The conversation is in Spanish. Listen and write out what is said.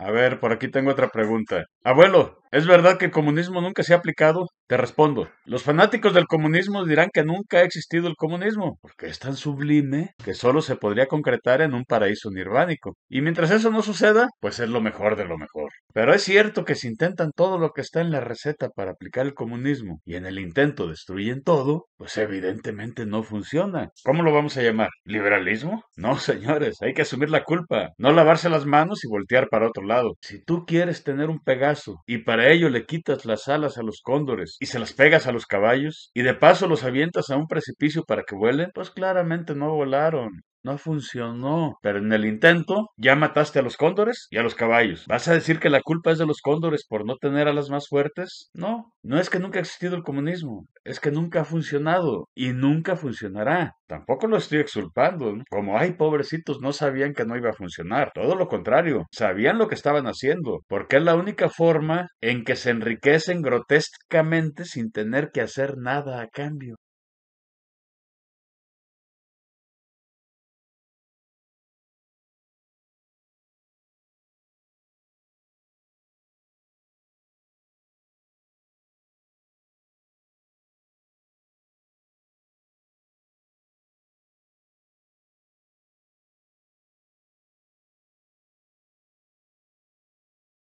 A ver, por aquí tengo otra pregunta. Abuelo, ¿es verdad que el comunismo nunca se ha aplicado? Te respondo, los fanáticos del comunismo dirán que nunca ha existido el comunismo, porque es tan sublime que solo se podría concretar en un paraíso nirvánico. Y mientras eso no suceda, pues es lo mejor de lo mejor. Pero es cierto que si intentan todo lo que está en la receta para aplicar el comunismo y en el intento destruyen todo, pues evidentemente no funciona. ¿Cómo lo vamos a llamar? ¿Liberalismo? No, señores, hay que asumir la culpa, no lavarse las manos y voltear para otro lado. Si tú quieres tener un Pegaso y para ello le quitas las alas a los cóndores, y se las pegas a los caballos y de paso los avientas a un precipicio para que vuelen, pues claramente no volaron. No funcionó. Pero en el intento ya mataste a los cóndores y a los caballos. ¿Vas a decir que la culpa es de los cóndores por no tener a las más fuertes? No, no es que nunca ha existido el comunismo, es que nunca ha funcionado y nunca funcionará. Tampoco lo estoy exulpando. Como, hay pobrecitos, no sabían que no iba a funcionar. Todo lo contrario, sabían lo que estaban haciendo, porque es la única forma en que se enriquecen grotescamente sin tener que hacer nada a cambio.